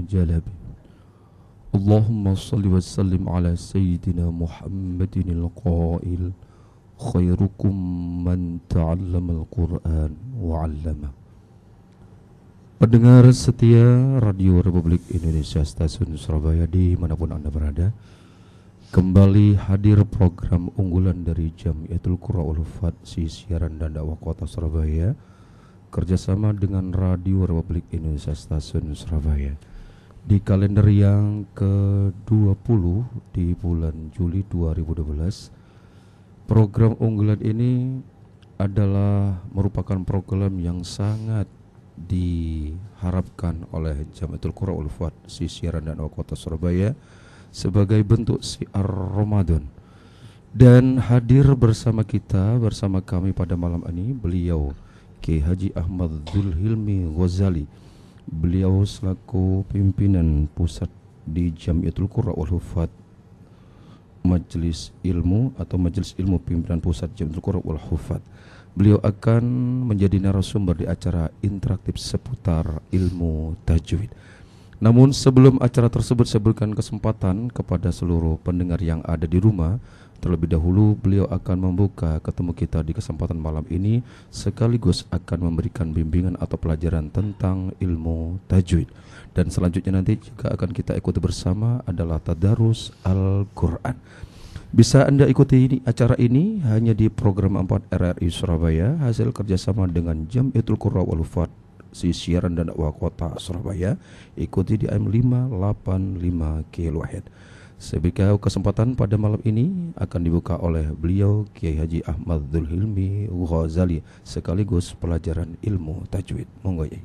وجل اللهم صل وسلم على سيدنا محمد القائل خيركم من تعلم القرآن وعلمه Pendengar setia Radio Republik Indonesia Stasiun Surabaya di manapun Anda berada Kembali hadir program unggulan dari Jamiatul Qura'ul Fat si siaran dan dakwah kota Surabaya Kerjasama dengan Radio Republik Indonesia Stasiun Surabaya di kalender yang ke-20 di bulan Juli 2012 program unggulan ini adalah merupakan program yang sangat diharapkan oleh Jamatul Qura Ulfat siaran dan Kota Surabaya sebagai bentuk siar Ramadan dan hadir bersama kita bersama kami pada malam ini beliau Ki Haji Ahmad Zulhilmi Ghazali beliau selaku pimpinan pusat di Jamiatul Qura wal Hufat Majelis Ilmu atau Majelis Ilmu Pimpinan Pusat Jamiatul Qura wal Hufat. Beliau akan menjadi narasumber di acara interaktif seputar ilmu tajwid. Namun sebelum acara tersebut saya berikan kesempatan kepada seluruh pendengar yang ada di rumah Terlebih dahulu, beliau akan membuka ketemu kita di kesempatan malam ini sekaligus akan memberikan bimbingan atau pelajaran tentang ilmu tajwid. Dan selanjutnya nanti juga akan kita ikuti bersama adalah tadarus Al-Qur'an. Bisa Anda ikuti ini, acara ini hanya di program 4 RRI Surabaya hasil kerjasama dengan Jam Qura wal Ufad si siaran dan Wakota Surabaya ikuti di AM 585 kHz. Sebika kesempatan pada malam ini akan dibuka oleh beliau Kiai Haji Ahmad Dhul Hilmi Ghazali sekaligus pelajaran ilmu tajwid. Monggo ya.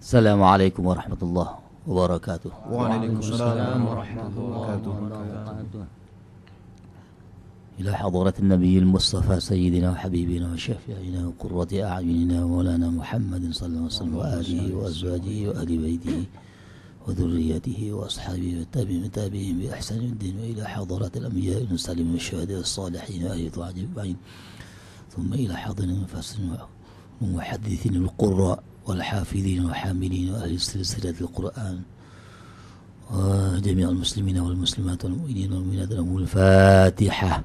Assalamualaikum warahmatullahi wabarakatuh. Waalaikumsalam warahmatullahi wabarakatuh. إلى حضرة النبي المصطفى سيدنا وحبيبنا وشفيعنا وقرة أعيننا مولانا محمد صلى الله عليه وسلم وآله وأزواجه وآل بيته وذريته وأصحابه والتابعين تابعين بإحسان الدين وإلى حضرة الأنبياء المرسلين والشهداء الصالحين وآل وأصحابه أجمعين ثم إلى حضرة المفسرين ومحدثين القراء والحافظين والحاملين وأهل سلسلة القرآن وجميع المسلمين والمسلمات والمؤمنين والمؤمنات لهم الفاتحة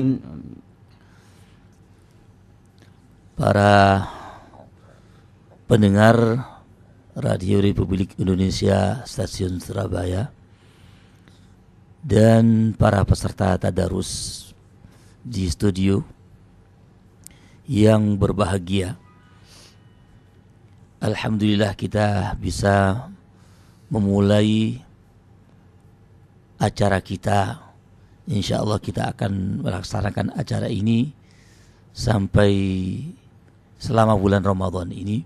para pendengar Radio Republik Indonesia Stasiun Surabaya dan para peserta tadarus di studio yang berbahagia. Alhamdulillah kita bisa memulai acara kita. Insya Allah kita akan melaksanakan acara ini sampai selama bulan Ramadan ini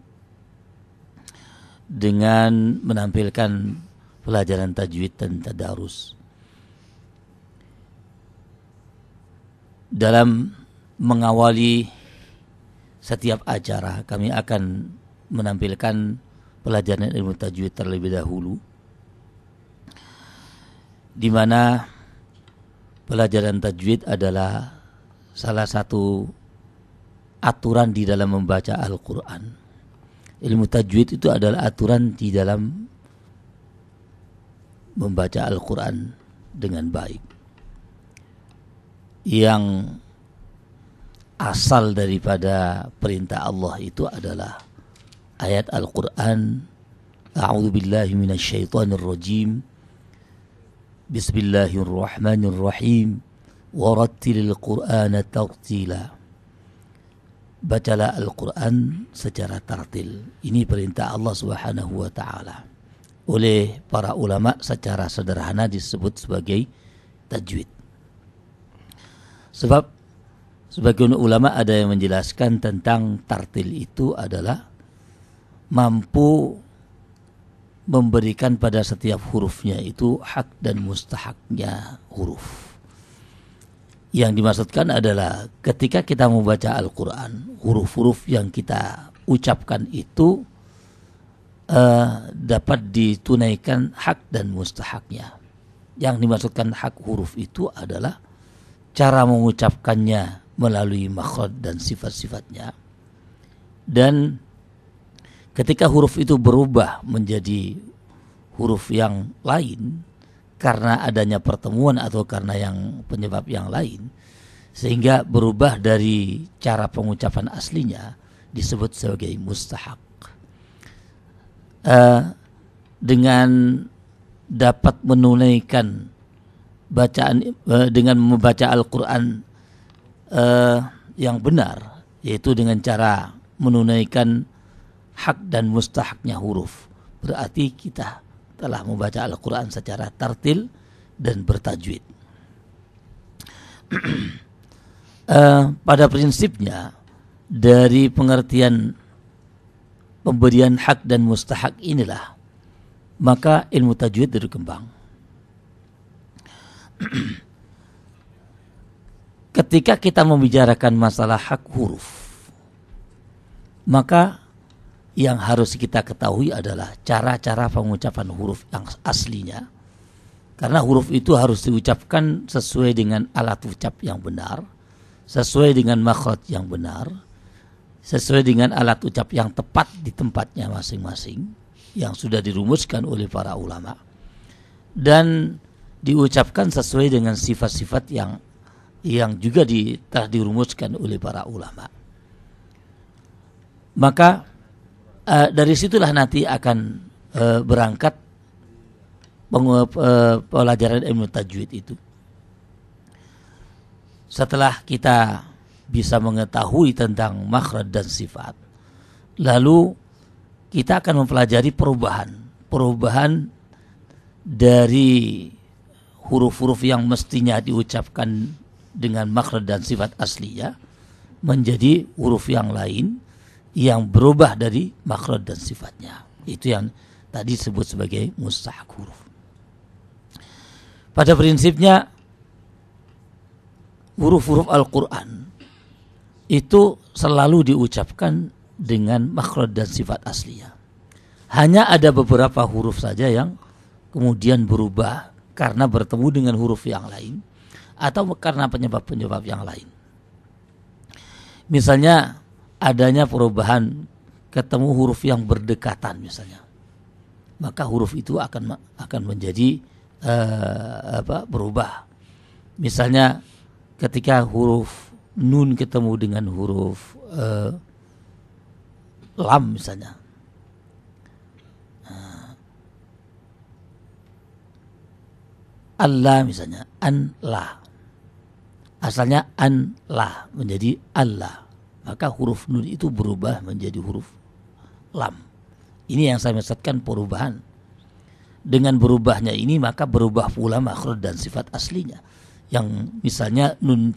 dengan menampilkan pelajaran tajwid dan tadarus. Dalam mengawali setiap acara kami akan menampilkan pelajaran ilmu tajwid terlebih dahulu di mana pelajaran tajwid adalah salah satu aturan di dalam membaca Al-Quran. Ilmu tajwid itu adalah aturan di dalam membaca Al-Quran dengan baik. Yang asal daripada perintah Allah itu adalah ayat Al-Quran "A'udhu billahi minasyaitanir rajim Bismillahirrahmanirrahim "Wara'tilil Qur'ana tartila bacalah Al-Quran secara tartil. Ini perintah Allah Subhanahu wa Ta'ala. Oleh para ulama secara sederhana disebut sebagai tajwid. Sebab sebagian ulama ada yang menjelaskan tentang tartil itu adalah mampu memberikan pada setiap hurufnya itu hak dan mustahaknya huruf. Yang dimaksudkan adalah ketika kita membaca Al-Quran, huruf-huruf yang kita ucapkan itu uh, dapat ditunaikan hak dan mustahaknya. Yang dimaksudkan hak huruf itu adalah cara mengucapkannya melalui makhluk dan sifat-sifatnya. Dan ketika huruf itu berubah menjadi huruf yang lain, karena adanya pertemuan atau karena yang penyebab yang lain sehingga berubah dari cara pengucapan aslinya disebut sebagai mustahak uh, dengan dapat menunaikan bacaan uh, dengan membaca Al-Quran uh, yang benar yaitu dengan cara menunaikan hak dan mustahaknya huruf berarti kita telah membaca Al-Quran secara tartil dan bertajwid. uh, pada prinsipnya dari pengertian pemberian hak dan mustahak inilah maka ilmu tajwid berkembang. Ketika kita membicarakan masalah hak huruf, maka yang harus kita ketahui adalah cara-cara pengucapan huruf yang aslinya. Karena huruf itu harus diucapkan sesuai dengan alat ucap yang benar, sesuai dengan makhluk yang benar, sesuai dengan alat ucap yang tepat di tempatnya masing-masing yang sudah dirumuskan oleh para ulama dan diucapkan sesuai dengan sifat-sifat yang yang juga di, telah dirumuskan oleh para ulama. Maka uh, dari situlah nanti akan uh, berangkat pengu, uh, pelajaran ilmu tajwid itu. Setelah kita bisa mengetahui tentang makhraj dan sifat, lalu kita akan mempelajari perubahan, perubahan dari huruf-huruf yang mestinya diucapkan dengan makhraj dan sifat aslinya menjadi huruf yang lain yang berubah dari makhluk dan sifatnya. Itu yang tadi disebut sebagai mustahak huruf. Pada prinsipnya huruf-huruf Al-Qur'an itu selalu diucapkan dengan makhluk dan sifat aslinya. Hanya ada beberapa huruf saja yang kemudian berubah karena bertemu dengan huruf yang lain atau karena penyebab-penyebab yang lain. Misalnya adanya perubahan ketemu huruf yang berdekatan misalnya maka huruf itu akan akan menjadi uh, apa berubah misalnya ketika huruf nun ketemu dengan huruf uh, lam misalnya Allah misalnya an la asalnya an la menjadi Allah maka huruf nun itu berubah menjadi huruf lam. Ini yang saya maksudkan perubahan. Dengan berubahnya ini maka berubah pula makhluk dan sifat aslinya. Yang misalnya nun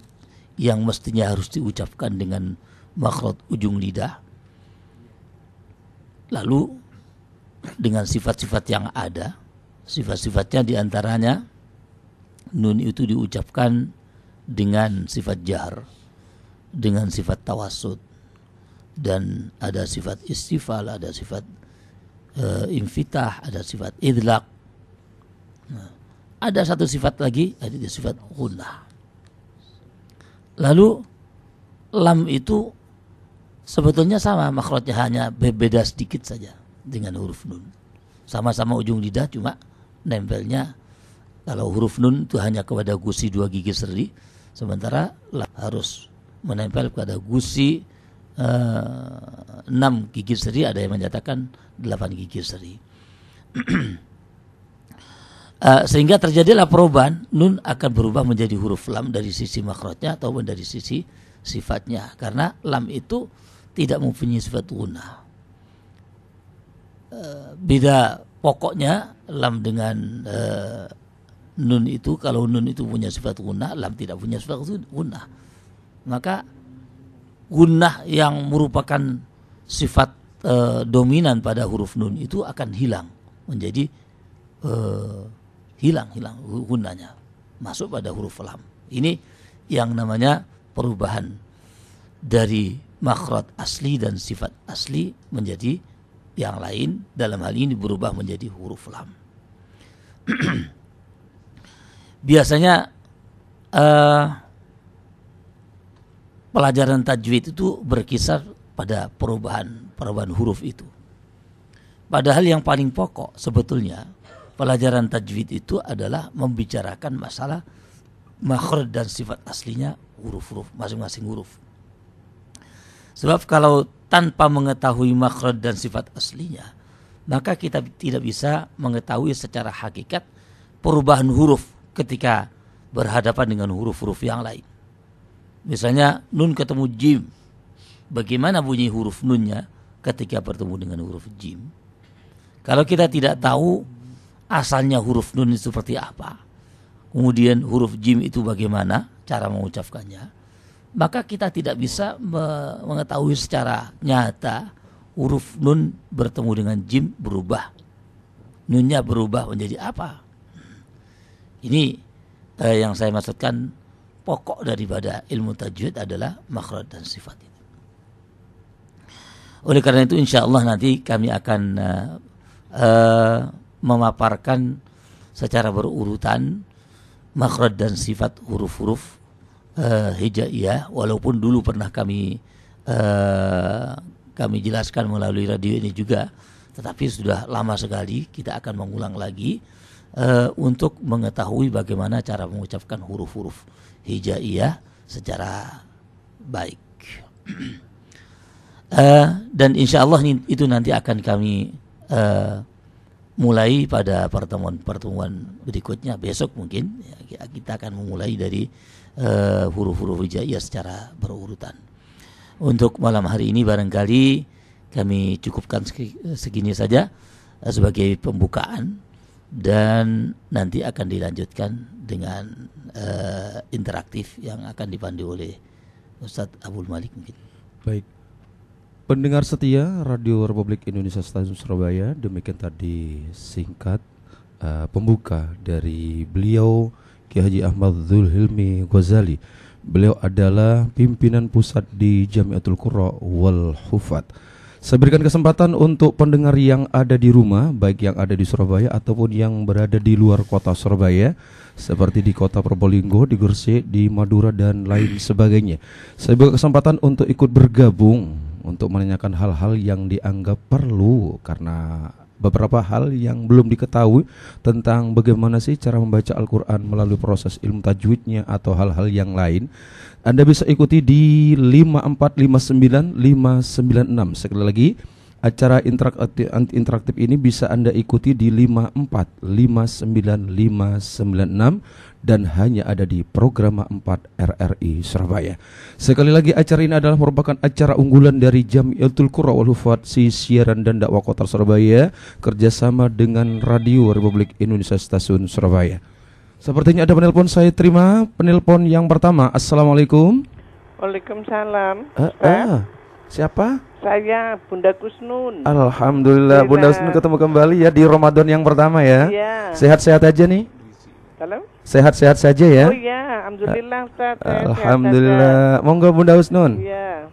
yang mestinya harus diucapkan dengan makhluk ujung lidah. Lalu dengan sifat-sifat yang ada, sifat-sifatnya diantaranya nun itu diucapkan dengan sifat jahar dengan sifat tawasud dan ada sifat istifal, ada sifat uh, infitah, ada sifat idlak. Nah, ada satu sifat lagi, ada sifat ghulah. Lalu lam itu sebetulnya sama makrotnya hanya berbeda sedikit saja dengan huruf nun. Sama-sama ujung lidah cuma nempelnya kalau huruf nun itu hanya kepada gusi dua gigi seri sementara lam harus menempel pada gusi uh, eh, 6 gigi seri ada yang menyatakan 8 gigi seri uh, sehingga terjadilah perubahan nun akan berubah menjadi huruf lam dari sisi makrotnya atau dari sisi sifatnya karena lam itu tidak mempunyai sifat guna uh, beda pokoknya lam dengan uh, nun itu kalau nun itu punya sifat guna lam tidak punya sifat guna maka gunnah yang merupakan sifat e, dominan pada huruf nun itu akan hilang menjadi e, hilang hilang gunanya masuk pada huruf lam ini yang namanya perubahan dari makhraj asli dan sifat asli menjadi yang lain dalam hal ini berubah menjadi huruf lam. Biasanya uh, pelajaran tajwid itu berkisar pada perubahan perubahan huruf itu. Padahal yang paling pokok sebetulnya pelajaran tajwid itu adalah membicarakan masalah makro dan sifat aslinya huruf-huruf masing-masing huruf. Sebab kalau tanpa mengetahui makro dan sifat aslinya, maka kita tidak bisa mengetahui secara hakikat perubahan huruf ketika berhadapan dengan huruf-huruf yang lain. Misalnya nun ketemu jim. Bagaimana bunyi huruf nunnya ketika bertemu dengan huruf jim? Kalau kita tidak tahu asalnya huruf nun itu seperti apa, kemudian huruf jim itu bagaimana cara mengucapkannya, maka kita tidak bisa mengetahui secara nyata huruf nun bertemu dengan jim berubah. Nunnya berubah menjadi apa? Ini eh, yang saya maksudkan pokok daripada ilmu tajwid adalah makhraj dan sifat ini. Oleh karena itu insya Allah nanti kami akan uh, uh, memaparkan secara berurutan makhraj dan sifat huruf-huruf uh, hijaiyah walaupun dulu pernah kami uh, kami jelaskan melalui radio ini juga tetapi sudah lama sekali kita akan mengulang lagi uh, untuk mengetahui bagaimana cara mengucapkan huruf-huruf hijaiyah secara baik. uh, dan insya Allah itu nanti akan kami uh, mulai pada pertemuan-pertemuan berikutnya besok mungkin ya, kita akan memulai dari uh, huruf-huruf hijaiyah secara berurutan. Untuk malam hari ini barangkali kami cukupkan segini saja sebagai pembukaan dan nanti akan dilanjutkan dengan uh, interaktif yang akan dipandu oleh Ustadz Abdul Malik mungkin. Baik. Pendengar setia Radio Republik Indonesia Stasiun Surabaya, demikian tadi singkat uh, pembuka dari beliau Kiai Haji Ahmad Zulhilmi Ghazali. Beliau adalah pimpinan pusat di Jamiatul Qurra wal Hufat. Saya berikan kesempatan untuk pendengar yang ada di rumah, baik yang ada di Surabaya ataupun yang berada di luar kota Surabaya, seperti di kota Probolinggo, di Gresik, di Madura dan lain sebagainya. Saya berikan kesempatan untuk ikut bergabung untuk menanyakan hal-hal yang dianggap perlu karena beberapa hal yang belum diketahui tentang bagaimana sih cara membaca Al-Quran melalui proses ilmu tajwidnya atau hal-hal yang lain Anda bisa ikuti di 5459596 sekali lagi Acara interaktif, interaktif ini bisa Anda ikuti di 54 59 596 dan hanya ada di program 4 RRI Surabaya. Sekali lagi acara ini adalah merupakan acara unggulan dari Yatul Qura wal Hufad, si siaran dan dakwah kota Surabaya kerjasama dengan Radio Republik Indonesia Stasiun Surabaya. Sepertinya ada penelpon saya terima penelpon yang pertama. Assalamualaikum. Waalaikumsalam. Uh, uh. Siapa? Saya Bunda Kusnun. Alhamdulillah iya, Bunda Kusnun ketemu kembali ya di Ramadan yang pertama ya. sehat iya. Sehat-sehat aja nih. Halo? Sehat-sehat saja ya. Oh iya, alhamdulillah Ustaz. Alhamdulillah. Monggo Bunda Kusnun. Iya.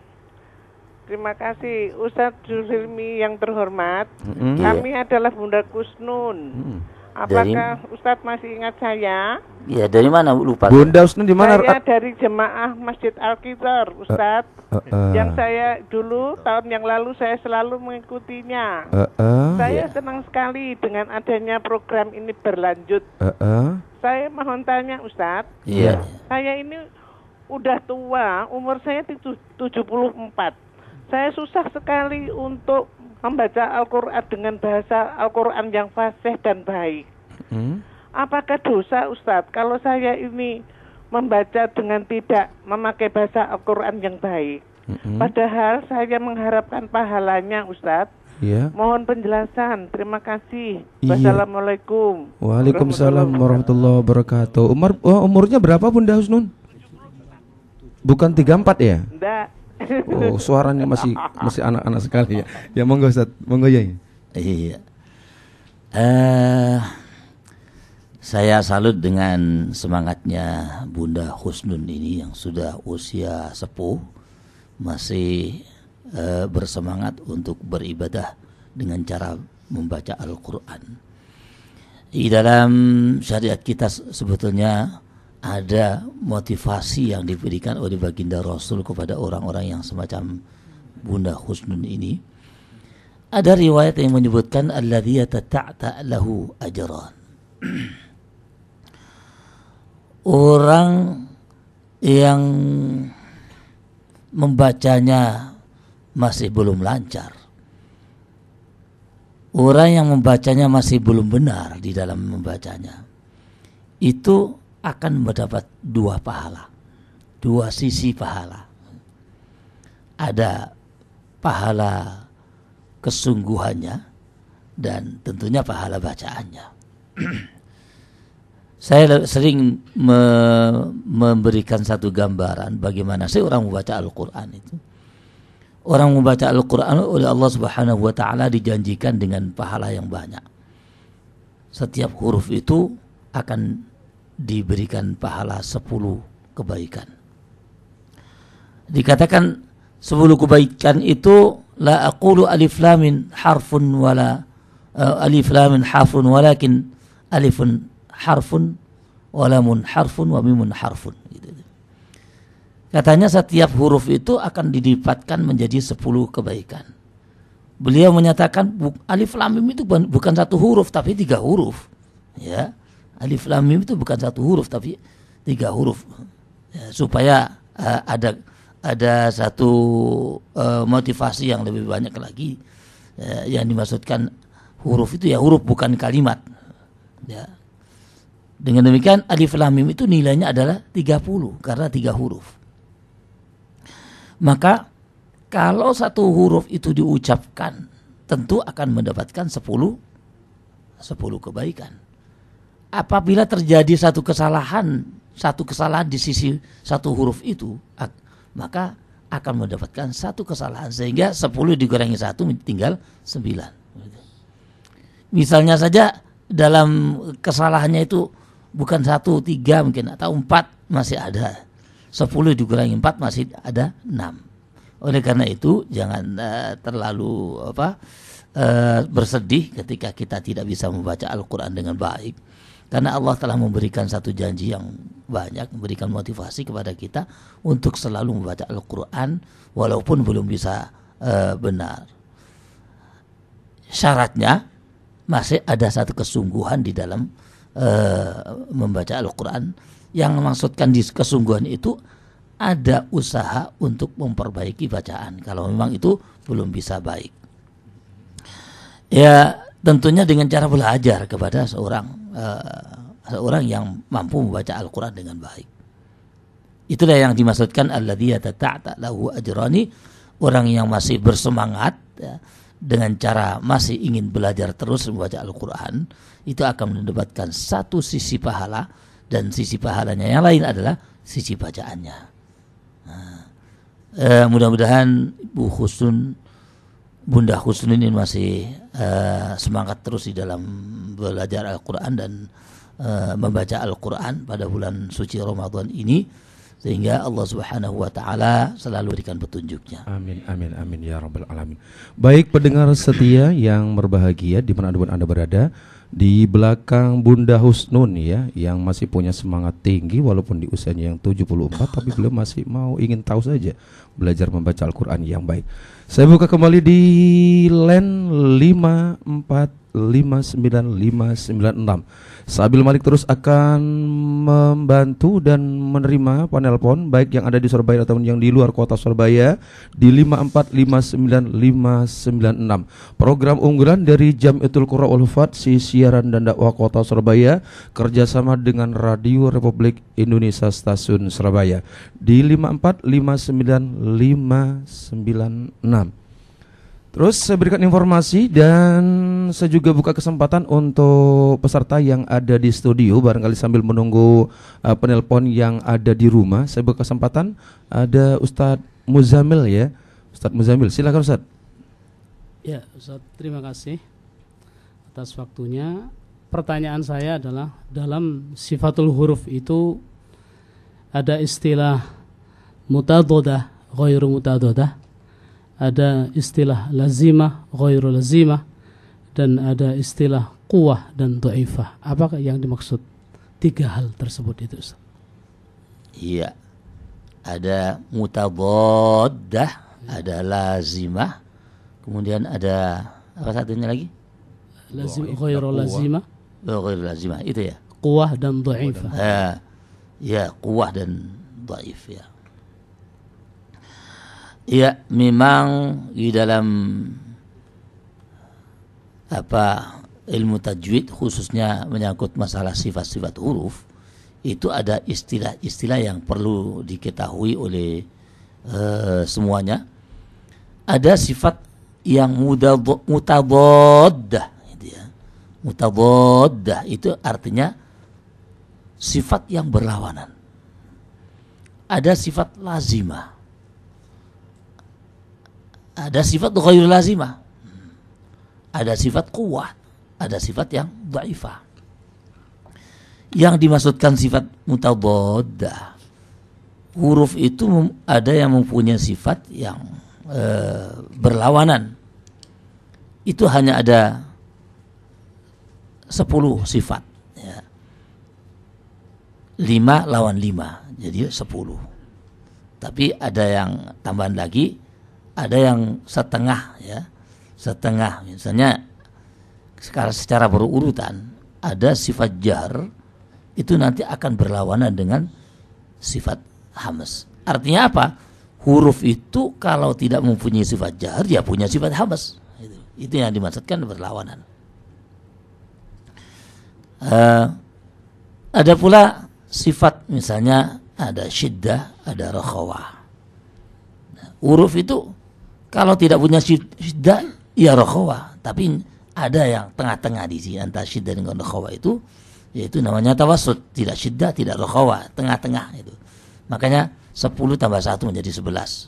Terima kasih Ustadz Zulfilmi yang terhormat. Mm -hmm. Kami yeah. adalah Bunda Kusnun. Mm Apakah dari, Ustadz masih ingat saya? Iya, dari mana lupa? Bunda Husna di mana? Saya dari jemaah Masjid Al Kitar, Ustadz. Uh, uh, uh. Yang saya dulu tahun yang lalu saya selalu mengikutinya. Uh, uh. Saya yeah. senang sekali dengan adanya program ini berlanjut. Uh, uh. Saya mohon tanya Ustadz. Iya. Yeah. Saya ini udah tua, umur saya 74. Saya susah sekali untuk membaca Al-Quran dengan bahasa Al-Quran yang fasih dan baik. Hmm. Apakah dosa Ustadz kalau saya ini membaca dengan tidak memakai bahasa Al-Quran yang baik? Hmm. Padahal saya mengharapkan pahalanya Ustadz. Ya. Mohon penjelasan. Terima kasih. Iya. Wassalamualaikum. Waalaikumsalam warahmatullahi wabarakatuh. Umar oh, umurnya berapa Bunda Husnun? Bukan 34 ya? Enggak. Oh, suaranya masih masih anak-anak sekali ya. Ya monggo Ustaz, monggo ya. Iya. Eh saya salut dengan semangatnya Bunda Husnun ini yang sudah usia sepuh masih eh, bersemangat untuk beribadah dengan cara membaca Al-Qur'an. Di dalam syariat kita sebetulnya ada motivasi yang diberikan oleh baginda Rasul kepada orang-orang yang semacam Bunda Husnun ini. Ada riwayat yang menyebutkan allah tata'ta lahu ajran. orang yang membacanya masih belum lancar. Orang yang membacanya masih belum benar di dalam membacanya. Itu akan mendapat dua pahala, dua sisi pahala. Ada pahala kesungguhannya dan tentunya pahala bacaannya. Saya sering me memberikan satu gambaran bagaimana sih orang membaca Al-Quran itu. Orang membaca Al-Quran oleh Allah Subhanahu wa Ta'ala dijanjikan dengan pahala yang banyak. Setiap huruf itu akan diberikan pahala 10 kebaikan. Dikatakan 10 kebaikan itu la aqulu alif lamin harfun wala uh, alif lamin harfun walakin alifun harfun walamun harfun wa mimun harfun gitu. Katanya setiap huruf itu akan dilipatkan menjadi 10 kebaikan. Beliau menyatakan alif lam mim itu bukan satu huruf tapi tiga huruf. Ya Alif lam mim itu bukan satu huruf tapi tiga huruf ya, supaya uh, ada ada satu uh, motivasi yang lebih banyak lagi uh, yang dimaksudkan huruf itu ya huruf bukan kalimat ya dengan demikian alif lam mim itu nilainya adalah 30 karena tiga huruf maka kalau satu huruf itu diucapkan tentu akan mendapatkan 10 10 kebaikan apabila terjadi satu kesalahan, satu kesalahan di sisi satu huruf itu, maka akan mendapatkan satu kesalahan sehingga 10 dikurangi satu tinggal 9. Misalnya saja dalam kesalahannya itu bukan satu tiga mungkin atau empat masih ada. 10 dikurangi empat masih ada enam. Oleh karena itu jangan uh, terlalu apa uh, bersedih ketika kita tidak bisa membaca Al-Qur'an dengan baik karena Allah telah memberikan satu janji yang banyak memberikan motivasi kepada kita untuk selalu membaca Al-Qur'an walaupun belum bisa uh, benar. Syaratnya masih ada satu kesungguhan di dalam uh, membaca Al-Qur'an yang maksudkan di kesungguhan itu ada usaha untuk memperbaiki bacaan kalau memang itu belum bisa baik. Ya tentunya dengan cara belajar kepada seorang uh, seorang yang mampu membaca Al-Quran dengan baik. Itulah yang dimaksudkan alladziyah ajrani orang yang masih bersemangat ya, dengan cara masih ingin belajar terus membaca Al-Quran itu akan mendapatkan satu sisi pahala dan sisi pahalanya yang lain adalah sisi bacaannya. Nah, eh, mudah-mudahan Bu Husun Bunda ini masih uh, semangat terus di dalam belajar Al-Quran dan uh, membaca Al-Quran pada bulan suci Ramadan ini sehingga Allah Subhanahu wa taala selalu berikan petunjuknya. Amin amin amin ya rabbal alamin. Baik pendengar setia yang berbahagia di mana pun Anda berada, di belakang Bunda Husnun ya yang masih punya semangat tinggi walaupun di usianya yang 74 tapi beliau masih mau ingin tahu saja belajar membaca Al-Quran yang baik. Saya buka kembali di len 5459596. Sabil Malik terus akan membantu dan menerima panel pon baik yang ada di Surabaya atau yang di luar kota Surabaya di 5459596. Program unggulan dari Jam Itul Qura Ulfat si siaran dan dakwah kota Surabaya kerjasama dengan Radio Republik Indonesia Stasiun Surabaya di 54595 596. Terus saya berikan informasi dan saya juga buka kesempatan untuk peserta yang ada di studio barangkali sambil menunggu uh, penelpon yang ada di rumah. Saya buka kesempatan ada Ustadz Muzamil ya. Ustadz Muzamil, silakan Ustadz. Ya, Ustadz terima kasih atas waktunya. Pertanyaan saya adalah dalam sifatul huruf itu ada istilah mutadodah ghairu mutadadah ada istilah lazimah ghairu lazimah dan ada istilah kuah dan dhaifah apakah yang dimaksud tiga hal tersebut itu Ustaz iya ada mutadadah ada lazimah kemudian ada apa satunya lagi lazim ghairu lazimah ghairu lazimah itu ya kuah dan dhaifah ah, ya, ya kuah dan dhaif ya Ya memang di dalam apa ilmu tajwid khususnya menyangkut masalah sifat-sifat huruf itu ada istilah-istilah yang perlu diketahui oleh uh, semuanya ada sifat yang mutadoddah gitu ya. itu artinya sifat yang berlawanan ada sifat lazimah ada sifat ghairul lazimah. Ada sifat kuat, ada sifat yang dhaifah. Yang dimaksudkan sifat mutabodda Huruf itu ada yang mempunyai sifat yang e, berlawanan. Itu hanya ada sepuluh sifat. Ya. 5 lawan lima jadi sepuluh, Tapi ada yang tambahan lagi ada yang setengah ya setengah misalnya secara, secara berurutan ada sifat jar itu nanti akan berlawanan dengan sifat hamas artinya apa huruf itu kalau tidak mempunyai sifat jar ya punya sifat hamas itu, itu yang dimaksudkan berlawanan uh, ada pula sifat misalnya ada syiddah ada rokhawah nah, huruf itu kalau tidak punya syiddah, ya rokhwa. Tapi ada yang tengah-tengah di sini antara syiddah dengan rokhwa itu, yaitu namanya tawasud. Tidak syiddah, tidak rokhwa. Tengah-tengah itu. Makanya 10 tambah 1 menjadi 11.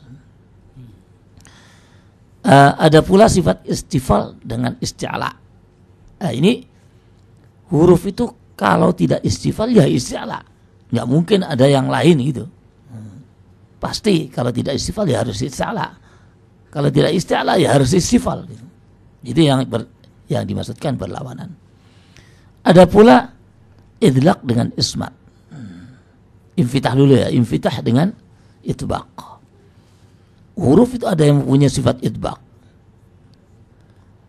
Uh, eh, ada pula sifat istifal dengan isti'ala. Uh, eh, ini huruf itu kalau tidak istifal ya isti'ala. Nggak mungkin ada yang lain gitu. Hmm. Pasti kalau tidak istifal ya harus isti'ala. Kalau tidak istiala ya harus istifal. Gitu. yang ber, yang dimaksudkan berlawanan. Ada pula idlak dengan ismat. Infitah dulu ya, infitah dengan itbaq. Huruf itu ada yang punya sifat itbaq.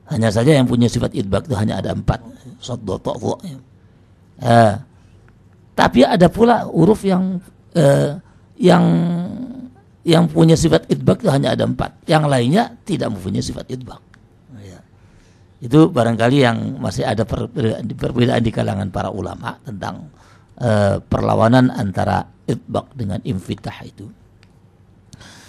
Hanya saja yang punya sifat idbak itu hanya ada empat. Soddo, to'fo. Ya. Eh, tapi ada pula huruf yang eh, yang yang punya sifat idbak itu hanya ada empat. Yang lainnya tidak mempunyai sifat idbak. Ya. Itu barangkali yang masih ada perbedaan di kalangan para ulama tentang uh, perlawanan antara idbak dengan infitah itu.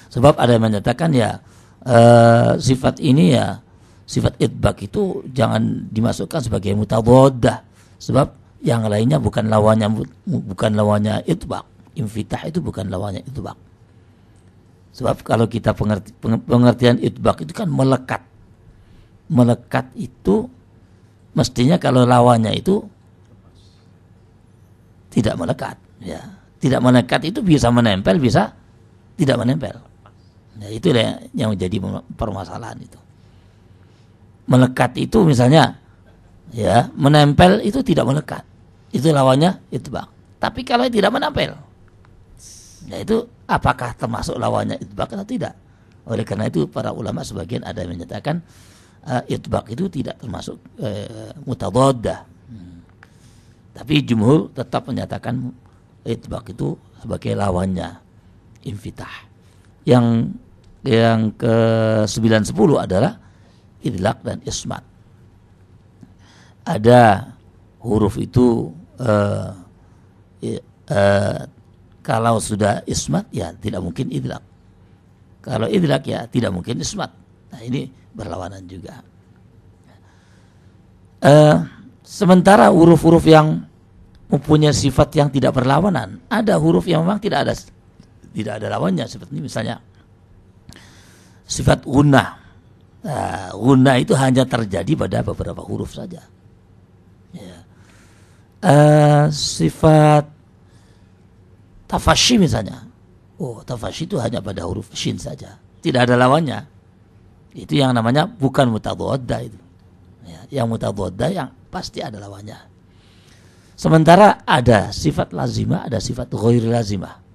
Sebab ada yang menyatakan ya uh, sifat ini ya sifat idbak itu jangan dimasukkan sebagai mutawaddah sebab yang lainnya bukan lawannya bukan lawannya idbak infitah itu bukan lawannya idbak Sebab kalau kita pengerti, pengertian itbak itu kan melekat. Melekat itu mestinya kalau lawannya itu tidak melekat, ya. Tidak melekat itu bisa menempel, bisa tidak menempel. Ya, itu yang menjadi permasalahan itu. Melekat itu misalnya ya, menempel itu tidak melekat. Itu lawannya itbak. Tapi kalau tidak menempel, ya itu Apakah termasuk lawannya itbak atau tidak? Oleh karena itu para ulama sebagian ada yang menyatakan uh, itbak itu tidak termasuk uh, Hmm. Tapi jumhur tetap menyatakan itbak itu sebagai lawannya infitah. Yang yang ke 910 adalah idlak dan ismat. Ada huruf itu uh, uh, kalau sudah ismat ya tidak mungkin idrak. Kalau idrak ya tidak mungkin ismat. Nah ini berlawanan juga. Uh, sementara huruf-huruf yang mempunyai sifat yang tidak berlawanan, ada huruf yang memang tidak ada tidak ada lawannya seperti ini misalnya sifat guna Nah, guna itu hanya terjadi pada beberapa huruf saja. Ya. Uh, sifat Tafashi misalnya. Oh, tafashi itu hanya pada huruf shin saja. Tidak ada lawannya. Itu yang namanya bukan mutadwadda itu. Ya, yang mutadwadda yang pasti ada lawannya. Sementara ada sifat lazimah, ada sifat ghoir lazimah.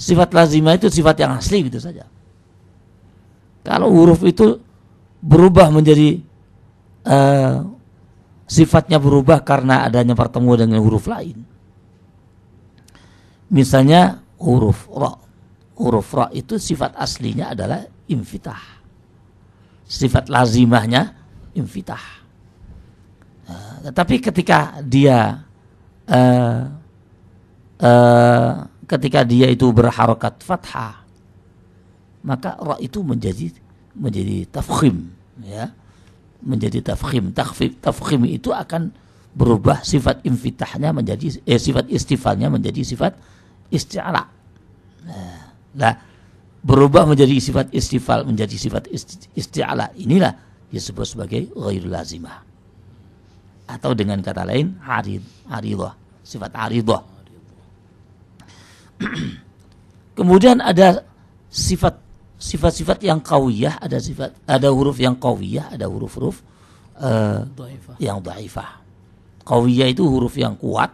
Sifat lazimah itu sifat yang asli gitu saja. Kalau huruf itu berubah menjadi uh, sifatnya berubah karena adanya pertemuan dengan huruf lain, Misalnya huruf ro. Huruf ro itu sifat aslinya adalah infitah. Sifat lazimahnya infitah. Nah, tetapi ketika dia uh, uh, ketika dia itu berharokat fathah maka ro itu menjadi menjadi tafkhim ya menjadi tafkhim tafkhim tafkhim itu akan berubah sifat infitahnya menjadi eh, sifat istifalnya menjadi sifat isti'ara. Nah, berubah menjadi sifat istifal, menjadi sifat isti'ala. Inilah disebut sebagai ghairul lazimah. Atau dengan kata lain, arid, aridah. Sifat aridah. Kemudian ada sifat sifat-sifat yang kawiyah, ada sifat ada huruf yang kawiyah, ada huruf-huruf uh, yang daifah. Kawiyah itu huruf yang kuat,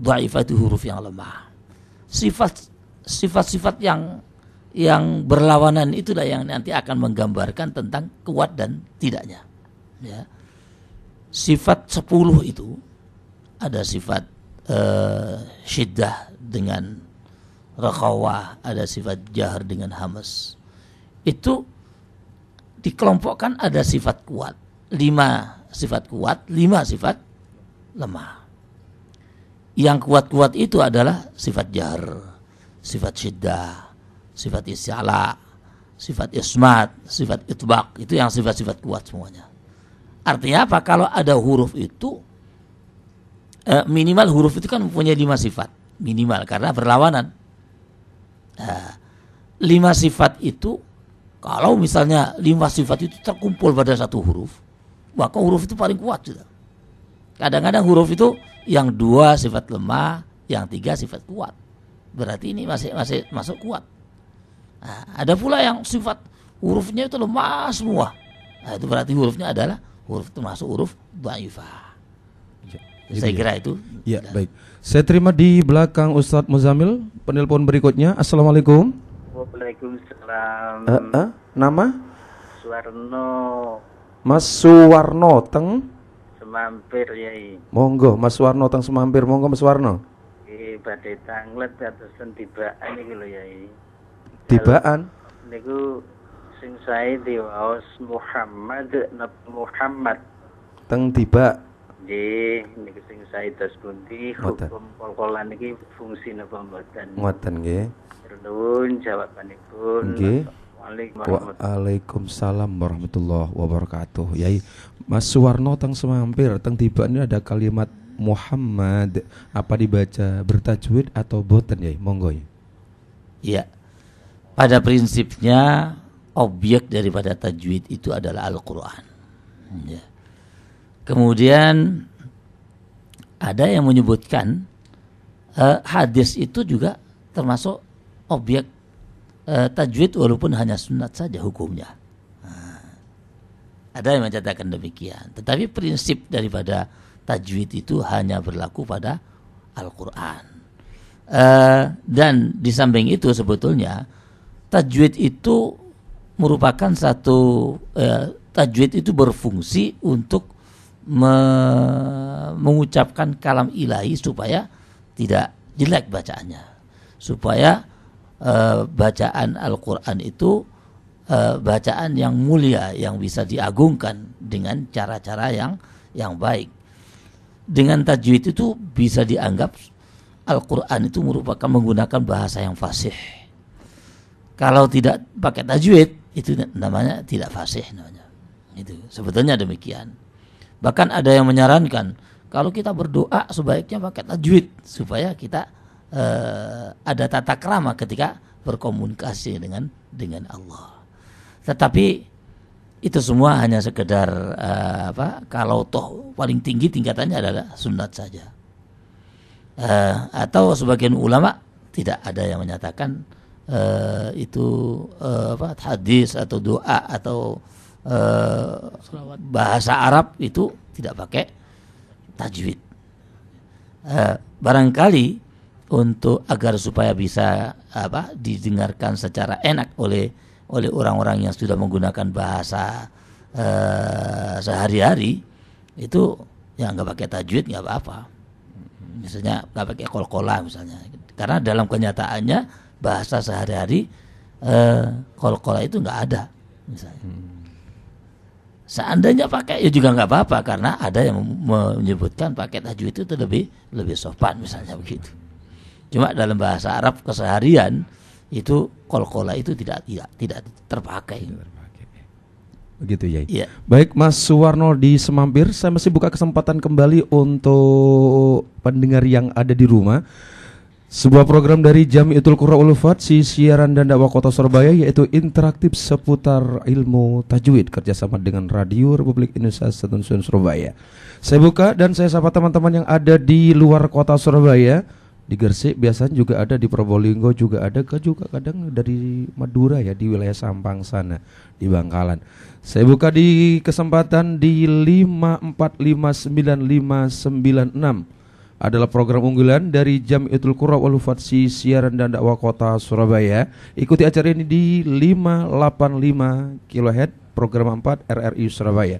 daifah itu huruf yang lemah sifat sifat-sifat yang yang berlawanan itulah yang nanti akan menggambarkan tentang kuat dan tidaknya. Ya. Sifat sepuluh itu ada sifat uh, syiddah dengan rekawah ada sifat jahar dengan hamas. Itu dikelompokkan ada sifat kuat, lima sifat kuat, lima sifat lemah yang kuat-kuat itu adalah sifat jahr, sifat syiddah, sifat isyala, sifat ismat, sifat itbak Itu yang sifat-sifat kuat semuanya. Artinya apa? Kalau ada huruf itu eh, minimal huruf itu kan mempunyai lima sifat minimal karena berlawanan. Nah, lima sifat itu kalau misalnya lima sifat itu terkumpul pada satu huruf, maka huruf itu paling kuat sudah. Kadang-kadang huruf itu yang dua sifat lemah, yang tiga sifat kuat. Berarti ini masih masih masuk kuat. Nah, ada pula yang sifat hurufnya itu lemah semua. Nah, itu berarti hurufnya adalah huruf termasuk huruf dhaifah. Ya, Saya kira itu. Ya, Dan baik. Saya terima di belakang Ustadz Muzamil penelpon berikutnya. Assalamualaikum. Waalaikumsalam. Uh, uh, nama? Suwarno. Mas Suwarno Teng mampir yai. Monggo Mas Warno tang semampir monggo Mas Warno. Nggih badhe tanglet sentibaan tibaan lo ya yai. Tibaan niku sing saya diwaos Muhammad nab Muhammad. Tang tiba. di niku sing saya tas pundi hukum kol-kolan niki fungsi napa mboten? Ngoten nggih. Nuwun jawabanipun. Nggih. Waalaikumsalam warahmatullahi wabarakatuh. Yai Mas Suwarno tang semampir tang tiba ini ada kalimat Muhammad apa dibaca bertajwid atau boten yai monggo ya. Iya. Pada prinsipnya objek daripada tajwid itu adalah Al-Qur'an. Ya. Kemudian ada yang menyebutkan eh, hadis itu juga termasuk objek Eh, tajwid walaupun hanya sunat saja hukumnya. Ah. ada yang mencatatkan demikian. Tetapi prinsip daripada tajwid itu hanya berlaku pada Al-Quran. Eh, dan di samping itu sebetulnya tajwid itu merupakan satu eh, tajwid itu berfungsi untuk me mengucapkan kalam ilahi supaya tidak jelek bacaannya supaya Eh, bacaan Al-Quran itu eh, bacaan yang mulia yang bisa diagungkan dengan cara-cara yang yang baik. Dengan tajwid itu bisa dianggap Al-Quran itu merupakan menggunakan bahasa yang fasih. Kalau tidak pakai tajwid itu namanya tidak fasih namanya. Itu sebetulnya demikian. Bahkan ada yang menyarankan kalau kita berdoa sebaiknya pakai tajwid supaya kita Eh, ada tata krama ketika berkomunikasi dengan dengan Allah. Tetapi itu semua hanya sekedar uh, apa kalau toh paling tinggi tingkatannya adalah sunat saja. Uh, atau sebagian ulama tidak ada yang menyatakan uh, itu uh, apa hadis atau doa atau uh, bahasa Arab itu tidak pakai tajwid. Uh, barangkali untuk agar supaya bisa apa didengarkan secara enak oleh oleh orang-orang yang sudah menggunakan bahasa uh, sehari-hari itu ya nggak pakai tajwid nggak apa-apa misalnya nggak pakai kol-kola misalnya karena dalam kenyataannya bahasa sehari-hari uh, eh, kola itu nggak ada misalnya hmm. seandainya pakai ya juga nggak apa-apa karena ada yang menyebutkan pakai tajwid itu lebih lebih sopan misalnya begitu Cuma dalam bahasa Arab keseharian itu kol kolkola itu tidak tidak tidak terpakai. Begitu ya. Iya. Baik Mas Suwarno di Semampir, saya masih buka kesempatan kembali untuk pendengar yang ada di rumah. Sebuah program dari Jami Itul Qura Ulufat si siaran dan dakwah kota Surabaya yaitu interaktif seputar ilmu tajwid kerjasama dengan Radio Republik Indonesia Stasiun Surabaya. Saya buka dan saya sapa teman-teman yang ada di luar kota Surabaya di Gersik biasanya juga ada di Probolinggo juga ada ke juga kadang dari Madura ya di wilayah Sampang sana di Bangkalan. Saya buka di kesempatan di 5459596 adalah program unggulan dari Jam Jamiatul Qura wal Fatsi siaran dan dakwah kota Surabaya. Ikuti acara ini di 585 kilohertz program 4 RRI Surabaya.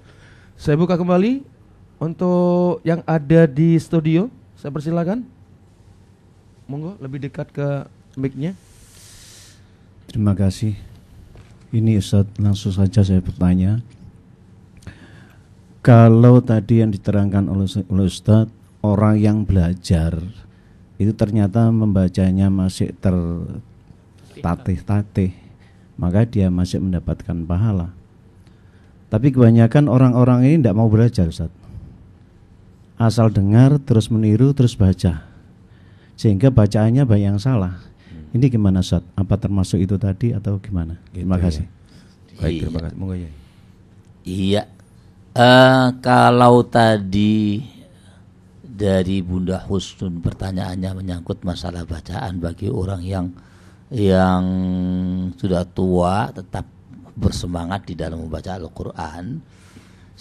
Saya buka kembali untuk yang ada di studio. Saya persilakan monggo lebih dekat ke mic Terima kasih. Ini Ustaz, langsung saja saya bertanya. Kalau tadi yang diterangkan oleh, Ustaz, orang yang belajar itu ternyata membacanya masih tertatih-tatih, maka dia masih mendapatkan pahala. Tapi kebanyakan orang-orang ini tidak mau belajar Ustaz. Asal dengar, terus meniru, terus baca sehingga bacaannya banyak yang salah. Hmm. Ini gimana saat Apa termasuk itu tadi atau gimana? Gitu, terima ya. kasih. Ya. Baik, terima iya. kasih. Monggo ya. Iya. Uh, kalau tadi dari Bunda Husnun pertanyaannya menyangkut masalah bacaan bagi orang yang yang sudah tua tetap bersemangat di dalam membaca Al-Qur'an.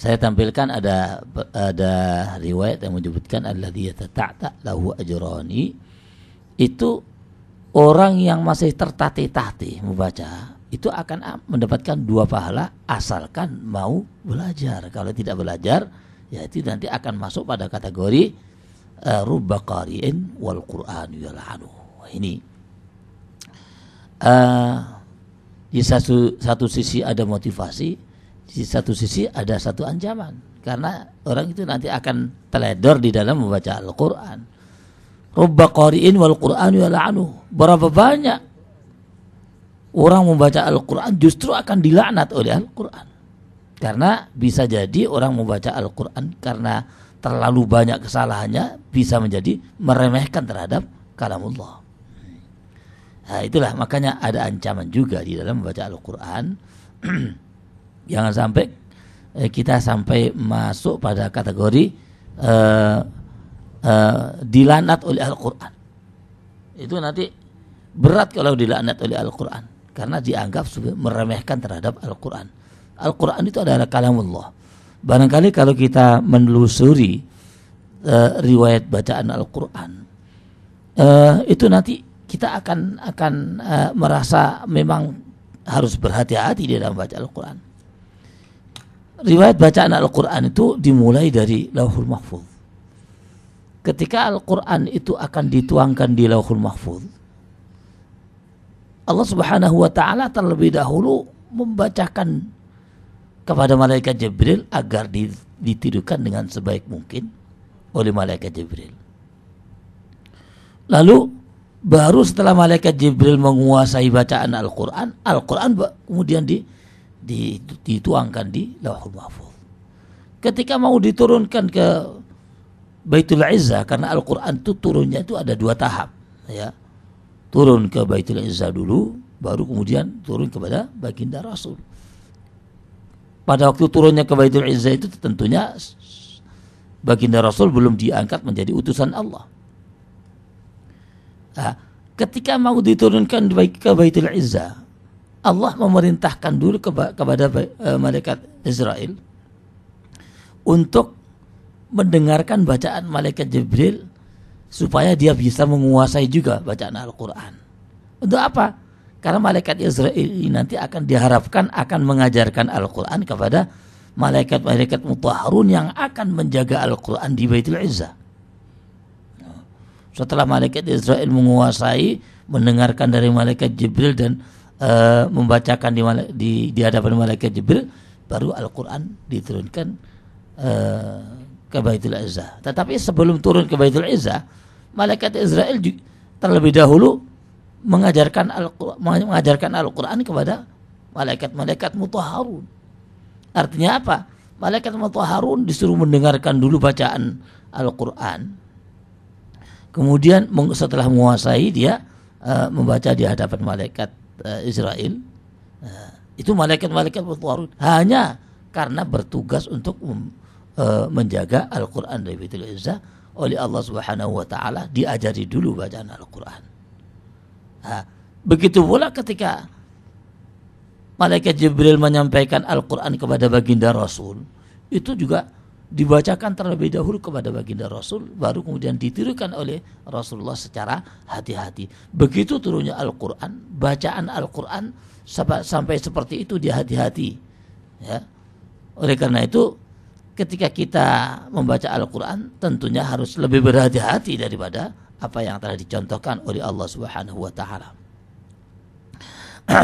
Saya tampilkan ada ada riwayat yang menyebutkan adalah Dia yatata'ta lahu ajrani itu orang yang masih tertatih-tatih membaca itu akan mendapatkan dua pahala asalkan mau belajar. Kalau tidak belajar, ya itu nanti akan masuk pada kategori uh, rubba qari'in wal Qur'an yal'anu. Ini uh, di satu satu sisi ada motivasi, di satu sisi ada satu ancaman karena orang itu nanti akan teledor di dalam membaca Al-Qur'an Rubba qari'in wal Qur'an yala'anu. Berapa banyak orang membaca Al-Qur'an justru akan dilaknat oleh Al-Qur'an. Karena bisa jadi orang membaca Al-Qur'an karena terlalu banyak kesalahannya bisa menjadi meremehkan terhadap kalamullah. Nah, itulah makanya ada ancaman juga di dalam membaca Al-Qur'an. Jangan sampai eh, kita sampai masuk pada kategori uh, Eh, dilanat oleh Al-Quran. Itu nanti berat kalau dilanat oleh Al-Quran karena dianggap meremehkan terhadap Al-Quran. Al-Quran itu adalah Allah Barangkali kalau kita menelusuri uh, riwayat bacaan Al-Quran uh, itu nanti kita akan akan uh, merasa memang harus berhati-hati di dalam baca Al-Quran. Riwayat bacaan Al-Quran itu dimulai dari Lauhul Mahfuz ketika Al-Quran itu akan dituangkan di lauhul mahfud Allah subhanahu wa ta'ala terlebih dahulu membacakan kepada malaikat Jibril agar ditirukan dengan sebaik mungkin oleh malaikat Jibril lalu baru setelah malaikat Jibril menguasai bacaan Al-Quran Al-Quran kemudian di, di, dituangkan di lauhul mahfud ketika mau diturunkan ke Baitul Izzah karena Al-Qur'an itu turunnya itu ada dua tahap ya. Turun ke Baitul Izzah dulu baru kemudian turun kepada Baginda Rasul. Pada waktu turunnya ke Baitul Izzah itu tentunya Baginda Rasul belum diangkat menjadi utusan Allah. Nah, ketika mau diturunkan ke Baitul Izzah, Allah memerintahkan dulu kepada eh, malaikat Israel untuk mendengarkan bacaan malaikat Jibril supaya dia bisa menguasai juga bacaan Al-Quran. Untuk apa? Karena malaikat Israel ini nanti akan diharapkan akan mengajarkan Al-Quran kepada malaikat-malaikat mutahharun yang akan menjaga Al-Quran di Baitul Izzah. Setelah malaikat Israel menguasai, mendengarkan dari malaikat Jibril dan uh, membacakan di, di, di hadapan malaikat Jibril, baru Al-Quran diturunkan uh, ke Baitul Izzah. Tetapi sebelum turun ke Baitul Izzah, malaikat Israel terlebih dahulu mengajarkan al mengajarkan Al-Qur'an kepada malaikat-malaikat mutahharun. Artinya apa? Malaikat mutahharun disuruh mendengarkan dulu bacaan Al-Qur'an. Kemudian setelah menguasai dia uh, membaca di hadapan malaikat uh, Israel. Uh, itu malaikat-malaikat mutahharun hanya karena bertugas untuk Eh, menjaga Al-Quran dari Baitul Izzah oleh Allah Subhanahu wa taala diajari dulu bacaan Al-Qur'an. begitu pula ketika malaikat Jibril menyampaikan Al-Qur'an kepada baginda Rasul, itu juga dibacakan terlebih dahulu kepada baginda Rasul baru kemudian ditirukan oleh Rasulullah secara hati-hati. Begitu turunnya Al-Qur'an, bacaan Al-Qur'an sampai seperti itu di hati-hati. Ya. Oleh karena itu ketika kita membaca Al-Quran tentunya harus lebih berhati-hati daripada apa yang telah dicontohkan oleh Allah Subhanahu wa taala.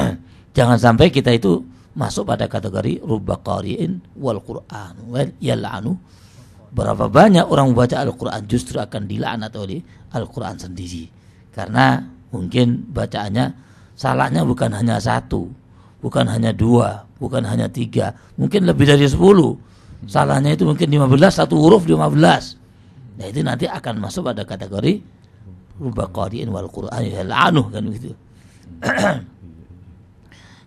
Jangan sampai kita itu masuk pada kategori rubah qari'in wal Qur'an wal yal'anu. Berapa banyak orang membaca Al-Qur'an justru akan dilaknat oleh Al-Qur'an sendiri. Karena mungkin bacaannya salahnya bukan hanya satu, bukan hanya dua, bukan hanya tiga, mungkin lebih dari sepuluh Salahnya itu mungkin 15 satu huruf 15. Nah itu nanti akan masuk pada kategori rubaqariin wal Qur'an yal'anu kan begitu.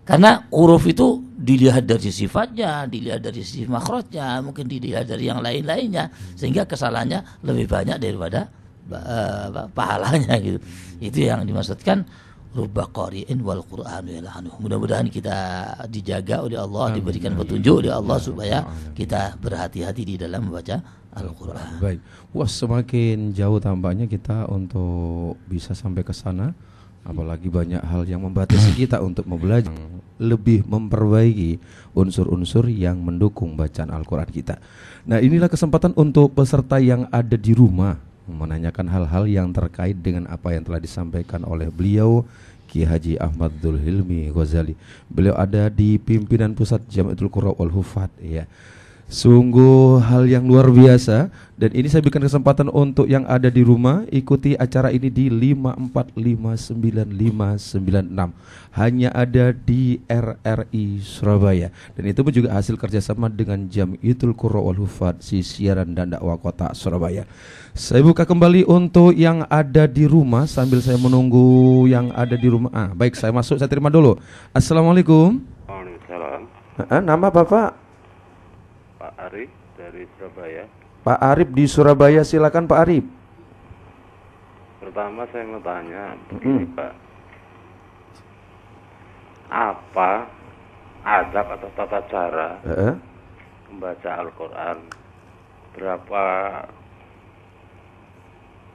Karena huruf itu dilihat dari sifatnya, dilihat dari sisi makrotnya, mungkin dilihat dari yang lain-lainnya, sehingga kesalahannya lebih banyak daripada uh, pahalanya gitu. Itu yang dimaksudkan rubba qari'in wal Qur'an Mudah-mudahan kita dijaga oleh Allah, Amin. diberikan petunjuk oleh Allah ya, supaya ya, ya. kita berhati-hati di dalam membaca Al-Qur'an. Baik. Wah, semakin jauh tampaknya kita untuk bisa sampai ke sana apalagi banyak hal yang membatasi kita untuk membelajar lebih memperbaiki unsur-unsur yang mendukung bacaan Al-Qur'an kita. Nah, inilah kesempatan untuk peserta yang ada di rumah menanyakan hal-hal yang terkait dengan apa yang telah disampaikan oleh beliau Ki Haji Ahmad Dul Hilmi Ghazali. Beliau ada di pimpinan pusat Jamiatul Qurra wal Hufat ya. Sungguh hal yang luar biasa dan ini saya berikan kesempatan untuk yang ada di rumah ikuti acara ini di 5459596 hanya ada di RRI Surabaya dan itu pun juga hasil kerjasama dengan Jam Kuro wal Hufad si siaran dan dakwah kota Surabaya. Saya buka kembali untuk yang ada di rumah sambil saya menunggu yang ada di rumah. Ah, baik saya masuk saya terima dulu. Assalamualaikum. Waalaikumsalam. Nama Bapak? Arif dari Surabaya. Pak Arif di Surabaya, silakan Pak Arif. Pertama saya mau tanya, begini mm -hmm. Pak, apa adab atau tata cara eh? membaca Al-Quran? Berapa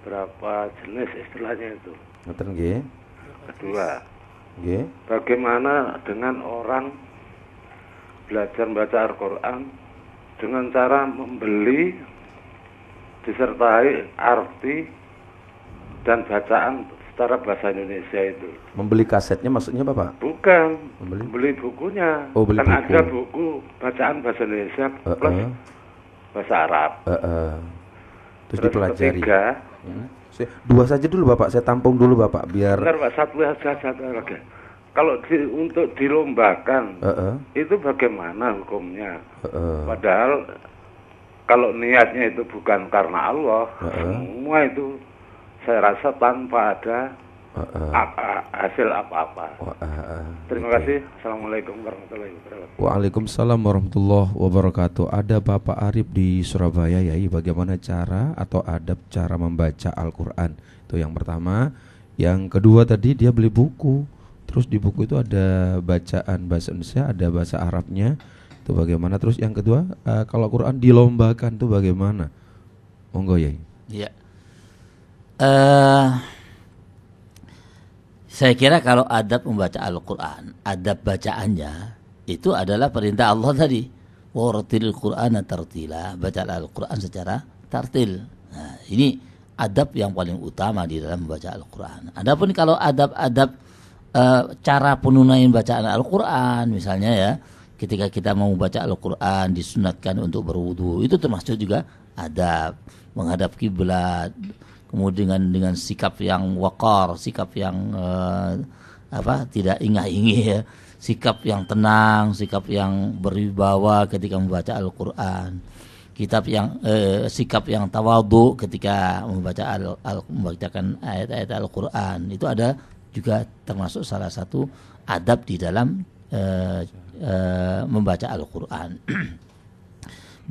berapa jenis istilahnya itu? Ngeten Kedua. Nggih. Bagaimana dengan orang belajar membaca Al-Qur'an dengan cara membeli disertai arti dan bacaan secara bahasa Indonesia itu. Membeli kasetnya maksudnya Bapak? Bukan, membeli, membeli bukunya. Oh, beli kan buku. ada buku bacaan bahasa Indonesia uh -uh. plus bahasa Arab. Uh -uh. Terus, Terus dipelajari. Ketiga, hmm. Dua saja dulu Bapak, saya tampung dulu Bapak biar Bentar, Pak, satu saja satu satu kalau di, untuk dilombakan uh -uh. itu bagaimana hukumnya? Uh -uh. Padahal kalau niatnya itu bukan karena Allah, uh -uh. semua itu saya rasa tanpa ada uh -uh. hasil apa-apa. Uh -uh. Terima kasih. Assalamualaikum warahmatullahi wabarakatuh. Waalaikumsalam warahmatullahi wabarakatuh. Ada Bapak Arif di Surabaya ya. bagaimana cara atau adab cara membaca Al-Qur'an? Itu yang pertama. Yang kedua tadi dia beli buku Terus di buku itu ada bacaan bahasa Indonesia, ada bahasa Arabnya. Itu bagaimana? Terus yang kedua, uh, kalau Quran dilombakan tuh bagaimana? Monggo ya. Iya. Uh, saya kira kalau adab membaca Al-Quran, adab bacaannya itu adalah perintah Allah tadi. Wartil Quran tartila, baca Al-Quran secara tartil. Nah, ini adab yang paling utama di dalam membaca Al-Quran. Adapun kalau adab-adab Eh, cara penunaian bacaan Al-Quran misalnya ya ketika kita mau baca Al-Quran disunatkan untuk berwudu itu termasuk juga adab menghadap kiblat kemudian dengan dengan sikap yang wakor sikap yang uh, apa tidak ingat ingih ya sikap yang tenang sikap yang berwibawa ketika membaca Al-Quran kitab yang eh, sikap yang tawadu ketika membaca al, al membacakan ayat-ayat Al-Qur'an itu ada juga termasuk salah satu adab di dalam uh, uh, membaca Al-Quran.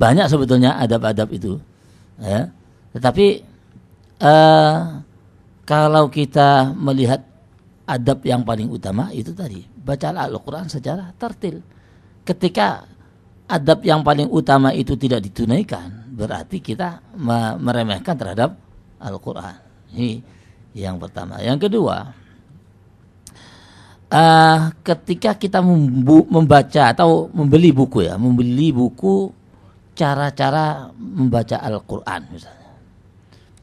Banyak sebetulnya adab-adab itu, ya. tetapi uh, kalau kita melihat adab yang paling utama itu tadi baca Al-Quran secara tertil. Ketika adab yang paling utama itu tidak ditunaikan, berarti kita meremehkan terhadap Al-Quran. Ini yang pertama. Yang kedua, uh, ketika kita membaca atau membeli buku ya, membeli buku cara-cara membaca Al-Qur'an misalnya.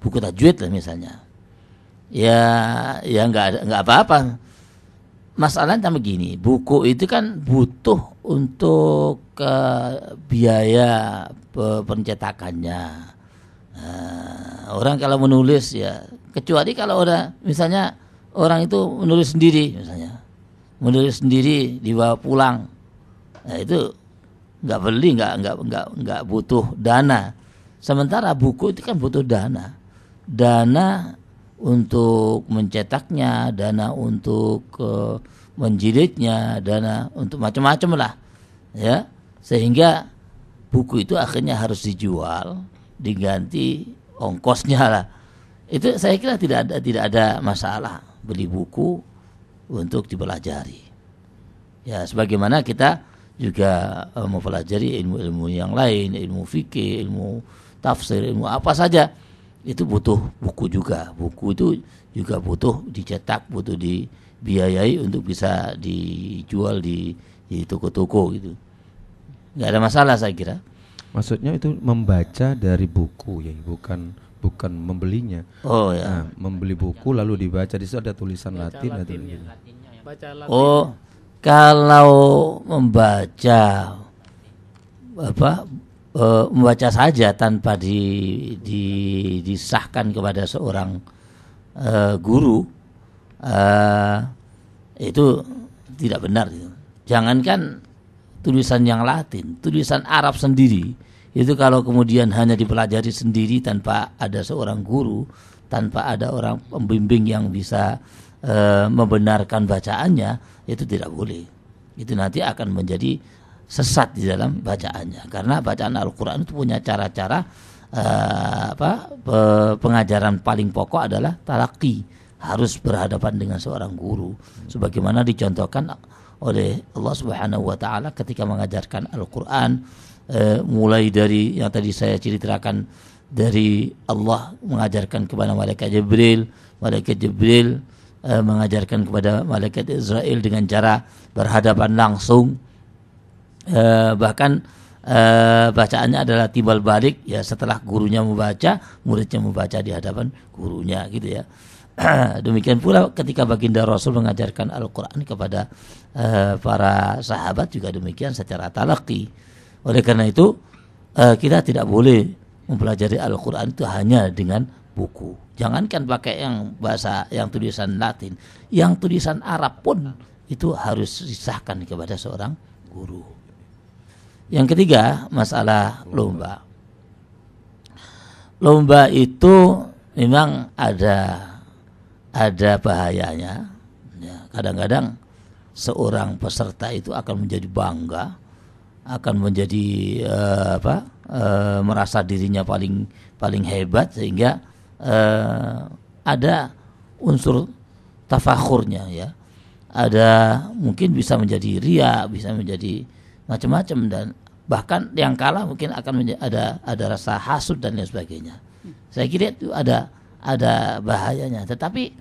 Buku tajwid lah misalnya. Ya ya nggak nggak apa-apa. Masalahnya gini, buku itu kan butuh untuk uh, biaya pencetakannya. Nah, orang kalau menulis ya kecuali kalau orang misalnya orang itu menulis sendiri misalnya mundur sendiri dibawa pulang nah, itu nggak beli nggak nggak nggak nggak butuh dana sementara buku itu kan butuh dana dana untuk mencetaknya dana untuk uh, menjilidnya dana untuk macam-macam lah ya sehingga buku itu akhirnya harus dijual diganti ongkosnya lah itu saya kira tidak ada tidak ada masalah beli buku untuk dipelajari. Ya, sebagaimana kita juga eh, mempelajari ilmu-ilmu yang lain, ilmu fikih, ilmu tafsir, ilmu apa saja itu butuh buku juga. Buku itu juga butuh dicetak, butuh dibiayai untuk bisa dijual di di toko-toko gitu. Nggak ada masalah saya kira. Maksudnya itu membaca dari buku ya, bukan bukan membelinya. Oh ya. Nah, membeli buku iya. lalu dibaca di situ ada tulisan baca Latin. Latin. Oh, kalau membaca apa e, membaca saja tanpa di, di disahkan kepada seorang e, guru e, itu tidak benar. Jangankan tulisan yang Latin, tulisan Arab sendiri itu kalau kemudian hanya dipelajari sendiri tanpa ada seorang guru, tanpa ada orang pembimbing yang bisa e, membenarkan bacaannya, itu tidak boleh. Itu nanti akan menjadi sesat di dalam bacaannya. Karena bacaan Al-Qur'an itu punya cara-cara e, apa? Pe, pengajaran paling pokok adalah talaki harus berhadapan dengan seorang guru sebagaimana dicontohkan oleh Allah Subhanahu wa taala ketika mengajarkan Al-Qur'an eh, mulai dari yang tadi saya ceritakan dari Allah mengajarkan kepada malaikat Jibril, malaikat Jibril eh, mengajarkan kepada malaikat Israel dengan cara berhadapan langsung eh, bahkan eh, bacaannya adalah timbal balik ya setelah gurunya membaca, muridnya membaca di hadapan gurunya gitu ya. Demikian pula ketika baginda Rasul mengajarkan Al-Quran kepada uh, para sahabat juga demikian secara talaki oleh karena itu uh, kita tidak boleh mempelajari Al-Quran itu hanya dengan buku. Jangankan pakai yang bahasa yang tulisan Latin, yang tulisan Arab pun itu harus disahkan kepada seorang guru. Yang ketiga, masalah lomba. Lomba itu memang ada ada bahayanya. Ya, kadang-kadang ya, seorang peserta itu akan menjadi bangga akan menjadi uh, apa uh, merasa dirinya paling paling hebat sehingga uh, ada unsur tafakurnya ya ada mungkin bisa menjadi ria bisa menjadi macam-macam dan bahkan yang kalah mungkin akan ada ada rasa hasut dan lain sebagainya saya kira itu ada ada bahayanya tetapi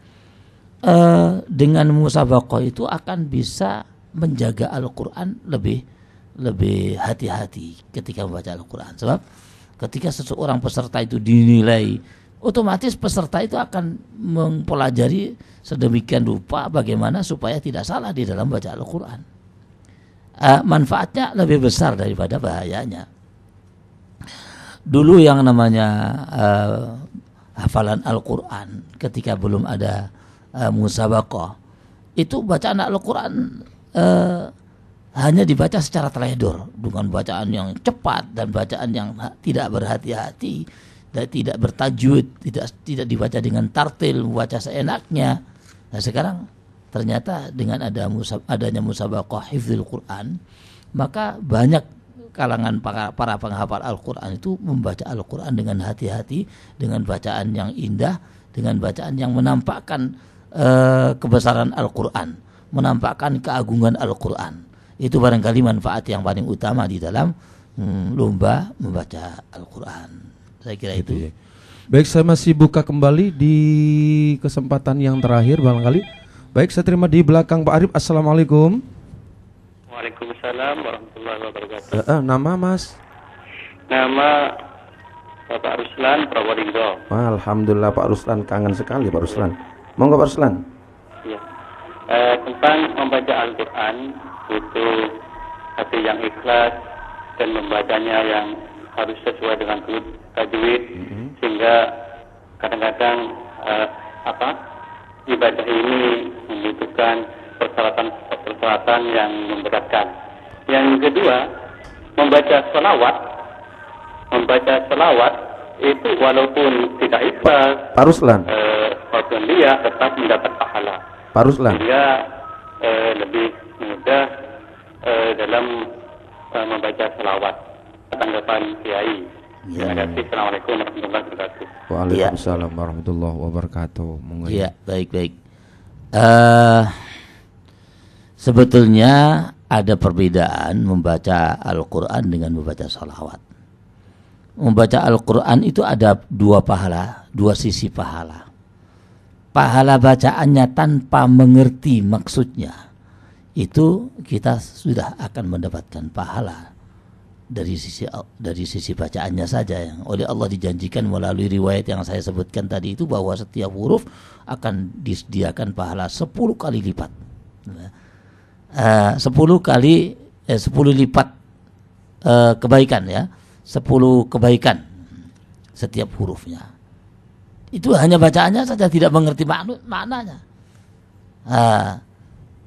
uh, dengan musabakoh itu akan bisa menjaga Al-Quran lebih lebih hati-hati ketika membaca Al-Quran. Sebab ketika seseorang peserta itu dinilai, otomatis peserta itu akan mempelajari sedemikian rupa bagaimana supaya tidak salah di dalam baca Al-Quran. Uh, manfaatnya lebih besar daripada bahayanya. Dulu yang namanya uh, hafalan Al-Quran ketika belum ada uh, musabakoh, itu bacaan Al-Quran uh, hanya dibaca secara teledor dengan bacaan yang cepat dan bacaan yang tidak berhati-hati dan tidak bertajwid tidak tidak dibaca dengan tartil membaca seenaknya nah sekarang ternyata dengan ada musab, adanya musabaqah hifdzul Quran maka banyak kalangan para, para penghafal Al-Quran itu membaca Al-Quran dengan hati-hati dengan bacaan yang indah dengan bacaan yang menampakkan uh, kebesaran Al-Quran menampakkan keagungan Al-Quran itu barangkali manfaat yang paling utama di dalam hmm, lomba membaca Al-Quran. Saya kira gitu itu. Ya. Baik, saya masih buka kembali di kesempatan yang terakhir barangkali. Baik, saya terima di belakang Pak Arif. Assalamualaikum. Waalaikumsalam warahmatullahi wabarakatuh. Uh, uh, nama Mas? Nama Bapak Ruslan Probolinggo. Alhamdulillah Pak Ruslan kangen sekali Pak Ruslan. Monggo Pak Ruslan. Ya. Eh, tentang membaca Al-Qur'an butuh hati yang ikhlas dan membacanya yang harus sesuai dengan tajwid mm-hmm. sehingga kadang-kadang uh, apa ibadah ini membutuhkan persyaratan-persyaratan yang memberatkan. Yang kedua, membaca selawat, membaca selawat itu walaupun tidak ikhlas, Pak Ruslan, eh, dia tetap mendapat pahala. Pak Dia Sehingga lebih mudah e, dalam e, membaca selawat tanggapan kiai. Ya. Terima kasih. Assalamualaikum warahmatullahi wabarakatuh. Waalaikumsalam ya. warahmatullahi wabarakatuh. Mungkin. Ya, baik baik. Uh, sebetulnya ada perbedaan membaca Al-Quran dengan membaca salawat. Membaca Al-Quran itu ada dua pahala, dua sisi pahala. Pahala bacaannya tanpa mengerti maksudnya itu kita sudah akan mendapatkan pahala dari sisi dari sisi bacaannya saja yang oleh Allah dijanjikan melalui riwayat yang saya sebutkan tadi itu bahwa setiap huruf akan disediakan pahala 10 kali lipat. Eh, uh, 10 kali eh, 10 lipat uh, kebaikan ya. 10 kebaikan setiap hurufnya. Itu hanya bacaannya saja tidak mengerti maknanya. Uh,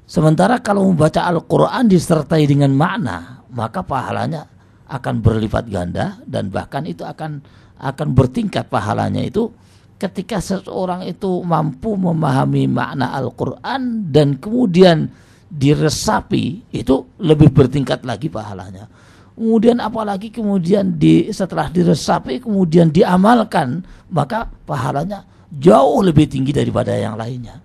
Sementara kalau membaca Al-Quran disertai dengan makna, maka pahalanya akan berlipat ganda dan bahkan itu akan akan bertingkat pahalanya itu ketika seseorang itu mampu memahami makna Al-Quran dan kemudian diresapi itu lebih bertingkat lagi pahalanya. Kemudian apalagi kemudian di setelah diresapi kemudian diamalkan maka pahalanya jauh lebih tinggi daripada yang lainnya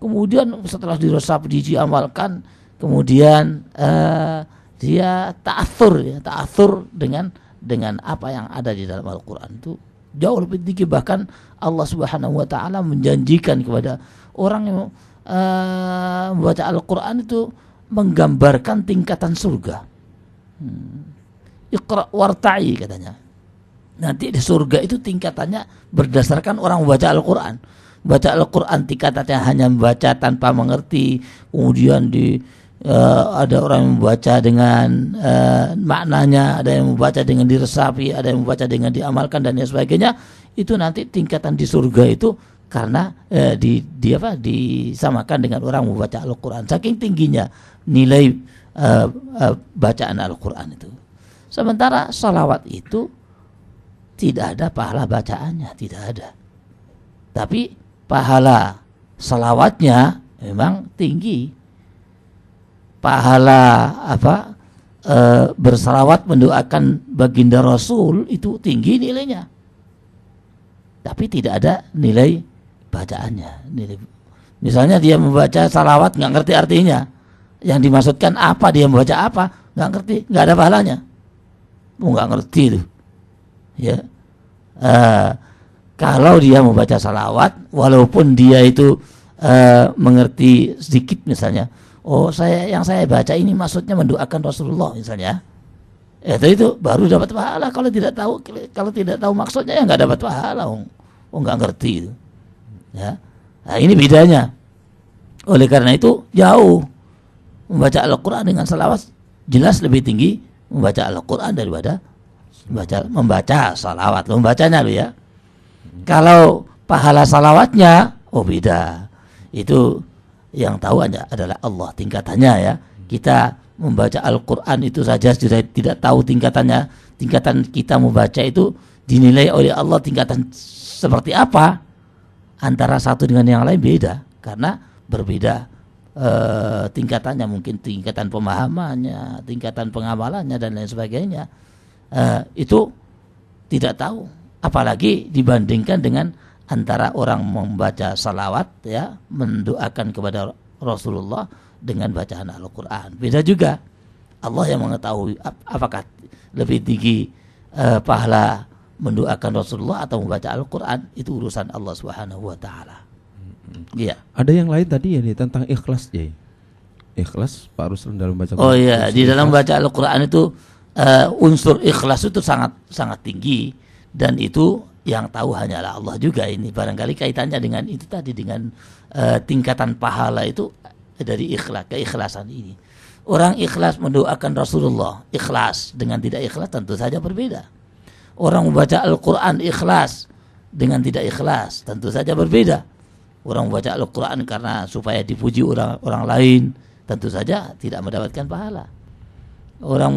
kemudian setelah diresap diji amalkan kemudian uh, dia ta'athur ya ta'athur dengan dengan apa yang ada di dalam Al-Qur'an itu jauh lebih tinggi bahkan Allah Subhanahu wa taala menjanjikan kepada orang yang uh, membaca Al-Qur'an itu menggambarkan tingkatan surga. Hmm. Iqra warta'i katanya. Nanti di surga itu tingkatannya berdasarkan orang membaca Al-Qur'an baca Al-Quran tadi hanya membaca tanpa mengerti kemudian di uh, ada orang yang membaca dengan uh, maknanya ada yang membaca dengan diresapi ada yang membaca dengan diamalkan dan sebagainya itu nanti tingkatan di surga itu karena eh, di, di apa disamakan dengan orang membaca Al-Qur'an saking tingginya nilai eh, eh, bacaan Al-Qur'an itu. Sementara salawat itu tidak ada pahala bacaannya, tidak ada. Tapi pahala salawatnya memang tinggi pahala apa e, bersalawat mendoakan baginda Rasul itu tinggi nilainya tapi tidak ada nilai bacaannya nilai misalnya dia membaca salawat nggak ngerti artinya yang dimaksudkan apa dia membaca apa nggak ngerti nggak ada pahalanya nggak ngerti tuh ya e, kalau dia membaca salawat walaupun dia itu uh, mengerti sedikit misalnya oh saya yang saya baca ini maksudnya mendoakan Rasulullah misalnya ya, itu itu baru dapat pahala kalau tidak tahu kalau tidak tahu maksudnya ya nggak dapat pahala oh nggak ngerti itu ya nah, ini bedanya oleh karena itu jauh membaca Al-Quran dengan salawat jelas lebih tinggi membaca Al-Quran daripada membaca membaca salawat membacanya lo ya kalau pahala salawatnya, oh beda. Itu yang tahu aja adalah Allah tingkatannya ya. Kita membaca Al-Quran itu saja sudah tidak tahu tingkatannya. Tingkatan kita membaca itu dinilai oleh Allah tingkatan seperti apa. Antara satu dengan yang lain beda. Karena berbeda e, tingkatannya. Mungkin tingkatan pemahamannya, tingkatan pengamalannya dan lain sebagainya. E, itu tidak tahu apalagi dibandingkan dengan antara orang membaca salawat ya mendoakan kepada Rasulullah dengan bacaan Al-Qur'an. Beda juga. Allah yang mengetahui apakah lebih tinggi uh, pahala mendoakan Rasulullah atau membaca Al-Qur'an itu urusan Allah Subhanahu wa taala. Mm-hmm. Iya. Ada yang lain tadi ya nih tentang ikhlas, ya. Ikhlas Pak Ruslan dalam baca Oh iya, di dalam baca Al-Qur'an itu uh, unsur ikhlas itu sangat sangat tinggi dan itu yang tahu hanyalah Allah juga ini barangkali kaitannya dengan itu tadi dengan uh, tingkatan pahala itu dari ikhlas keikhlasan ini orang ikhlas mendoakan Rasulullah ikhlas dengan tidak ikhlas tentu saja berbeda orang membaca Al-Qur'an ikhlas dengan tidak ikhlas tentu saja berbeda orang membaca Al-Qur'an karena supaya dipuji orang orang lain tentu saja tidak mendapatkan pahala orang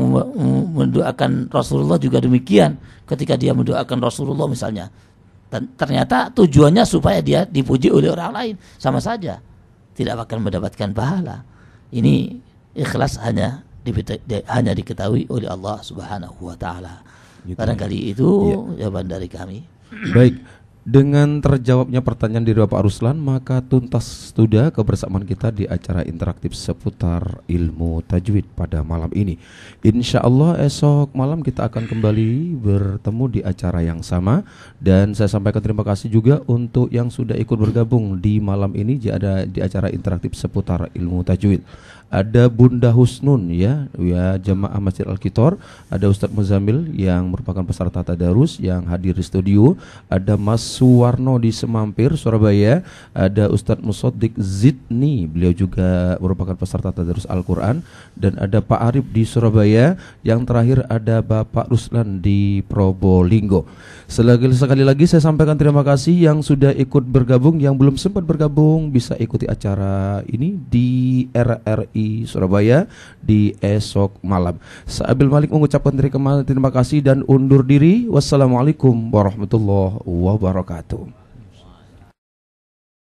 mendoakan Rasulullah juga demikian ketika dia mendoakan Rasulullah misalnya dan ternyata tujuannya supaya dia dipuji oleh orang lain sama saja tidak akan mendapatkan pahala ini ikhlas hanya hanya diketahui oleh Allah Subhanahu wa taala. Gitu. Barangkali itu ya. jawaban dari kami. Baik, dengan terjawabnya pertanyaan dari Bapak Ruslan, maka tuntas sudah kebersamaan kita di acara interaktif seputar ilmu tajwid pada malam ini. Insya Allah esok malam kita akan kembali bertemu di acara yang sama. Dan saya sampaikan terima kasih juga untuk yang sudah ikut bergabung di malam ini di, ada, di acara interaktif seputar ilmu tajwid ada Bunda Husnun ya, ya jemaah Masjid Al Kitor, ada Ustadz Muzamil yang merupakan peserta tadarus yang hadir di studio, ada Mas Suwarno di Semampir Surabaya, ada Ustadz Musodik Zidni, beliau juga merupakan peserta tadarus Al-Qur'an dan ada Pak Arif di Surabaya, yang terakhir ada Bapak Ruslan di Probolinggo. Selagi sekali lagi saya sampaikan terima kasih yang sudah ikut bergabung, yang belum sempat bergabung bisa ikuti acara ini di RRI Surabaya di esok malam. Saabil Malik mengucapkan terima kasih dan undur diri. Wassalamualaikum warahmatullahi wabarakatuh.